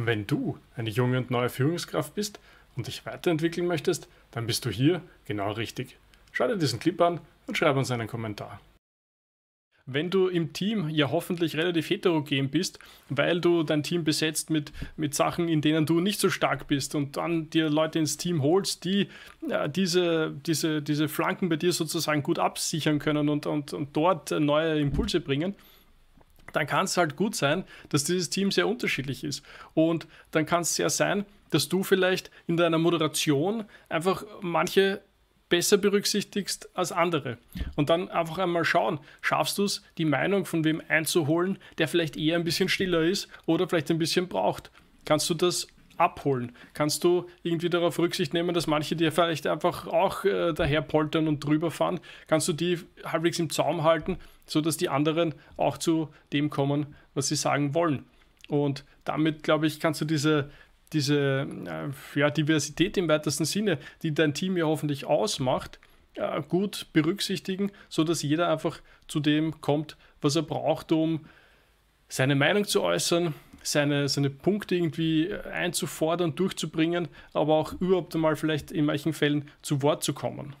Wenn du eine junge und neue Führungskraft bist und dich weiterentwickeln möchtest, dann bist du hier genau richtig. Schau dir diesen Clip an und schreib uns einen Kommentar. Wenn du im Team ja hoffentlich relativ heterogen bist, weil du dein Team besetzt mit, mit Sachen, in denen du nicht so stark bist und dann dir Leute ins Team holst, die äh, diese, diese, diese Flanken bei dir sozusagen gut absichern können und, und, und dort neue Impulse bringen, dann kann es halt gut sein, dass dieses Team sehr unterschiedlich ist. Und dann kann es sehr sein, dass du vielleicht in deiner Moderation einfach manche besser berücksichtigst als andere. Und dann einfach einmal schauen, schaffst du es, die Meinung von wem einzuholen, der vielleicht eher ein bisschen stiller ist oder vielleicht ein bisschen braucht. Kannst du das abholen? Kannst du irgendwie darauf Rücksicht nehmen, dass manche, dir vielleicht einfach auch äh, daher poltern und drüber fahren, kannst du die halbwegs im Zaum halten, sodass die anderen auch zu dem kommen, was sie sagen wollen? Und damit, glaube ich, kannst du diese, diese äh, ja, Diversität im weitesten Sinne, die dein Team ja hoffentlich ausmacht, äh, gut berücksichtigen, sodass jeder einfach zu dem kommt, was er braucht, um seine Meinung zu äußern, seine, seine Punkte irgendwie äh, einzufordern, durchzubringen, aber auch überhaupt einmal vielleicht in manchen Fällen zu Wort zu kommen.